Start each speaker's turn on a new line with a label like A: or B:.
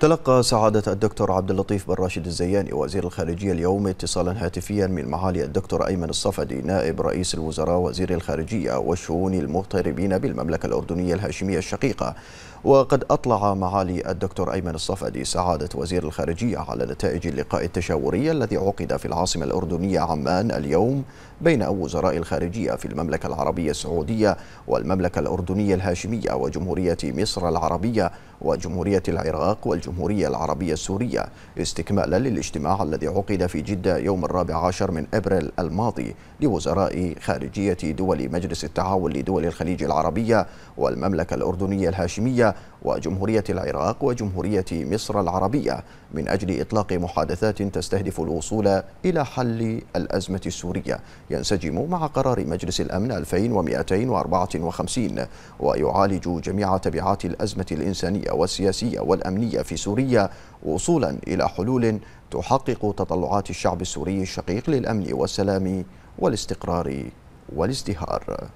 A: تلقى سعادة الدكتور عبد اللطيف بن راشد الزياني وزير الخارجية اليوم اتصالا هاتفيا من معالي الدكتور أيمن الصفدي نائب رئيس الوزراء وزير الخارجية والشؤون المغتربين بالمملكة الأردنية الهاشمية الشقيقة وقد أطلع معالي الدكتور أيمن الصفدي سعادة وزير الخارجية على نتائج اللقاء التشاوري الذي عقد في العاصمة الأردنية عمان اليوم بين وزراء الخارجية في المملكة العربية السعودية والمملكة الأردنية الهاشمية وجمهورية مصر العربية وجمهورية العراق والجمهورية العربية السورية استكمالا للاجتماع الذي عقد في جدة يوم الرابع عشر من أبريل الماضي لوزراء خارجية دول مجلس التعاون لدول الخليج العربية والمملكة الأردنية الهاشمية وجمهورية العراق وجمهورية مصر العربية من أجل إطلاق محادثات تستهدف الوصول إلى حل الأزمة السورية ينسجم مع قرار مجلس الأمن 2254 ويعالج جميع تبعات الأزمة الإنسانية والسياسية والأمنية في سوريا وصولا إلى حلول تحقق تطلعات الشعب السوري الشقيق للأمن والسلام والاستقرار والازدهار